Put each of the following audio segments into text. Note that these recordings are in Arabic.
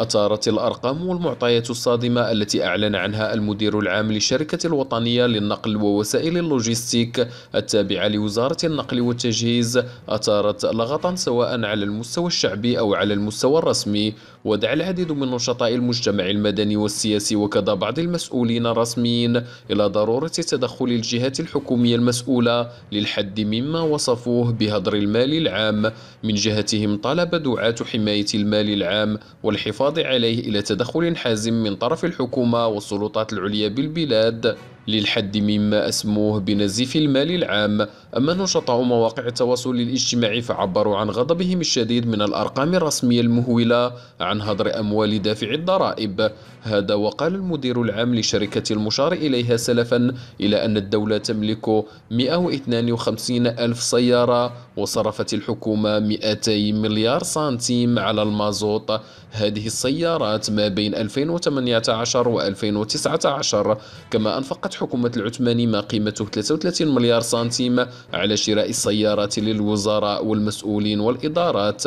أثارت الأرقام والمعطيات الصادمة التي أعلن عنها المدير العام للشركة الوطنية للنقل ووسائل اللوجستيك التابعة لوزارة النقل والتجهيز أثارت لغطا سواء على المستوى الشعبي أو على المستوى الرسمي ودعا العديد من نشطاء المجتمع المدني والسياسي وكذا بعض المسؤولين الرسميين إلى ضرورة تدخل الجهات الحكومية المسؤولة للحد مما وصفوه بهدر المال العام من جهتهم طلب دعاة حماية المال العام والحفاظ التفاضي عليه إلى تدخل حازم من طرف الحكومة والسلطات العليا بالبلاد للحد مما أسموه بنزيف المال العام أما نشطاء مواقع التواصل الاجتماعي فعبروا عن غضبهم الشديد من الأرقام الرسمية المهولة عن هدر أموال دافعي الضرائب هذا وقال المدير العام لشركة المشار إليها سلفا إلى أن الدولة تملك 152 ألف سيارة وصرفت الحكومة 200 مليار سنتيم على المازوت هذه السيارات ما بين 2018 و 2019 كما أنفقت حكومة العثماني ما قيمته 33 مليار سنتيم على شراء السيارات للوزراء والمسؤولين والإدارات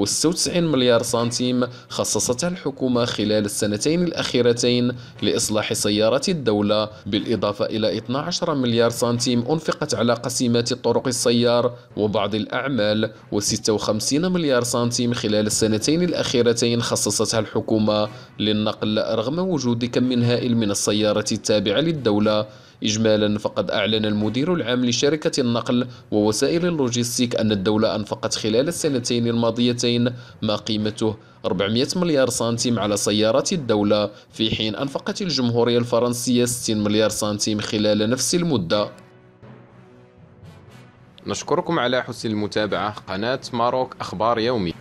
و96 مليار سنتيم خصصتها الحكومة خلال السنتين الأخيرتين لإصلاح سيارات الدولة بالإضافة إلى 12 مليار سنتيم أنفقت على قسيمات الطرق السيار وبعض الأعمال و56 مليار سنتيم خلال السنتين الأخيرتين خصصتها الحكومة للنقل رغم وجود كم هائل من السيارات التابعة للدولة إجمالا فقد أعلن المدير العام لشركة النقل ووسائل اللوجستيك أن الدولة أنفقت خلال السنتين الماضيتين ما قيمته 400 مليار سنتيم على سيارات الدولة في حين أنفقت الجمهورية الفرنسية 60 مليار سنتيم خلال نفس المدة نشكركم على حسن المتابعة قناة ماروك أخبار يومي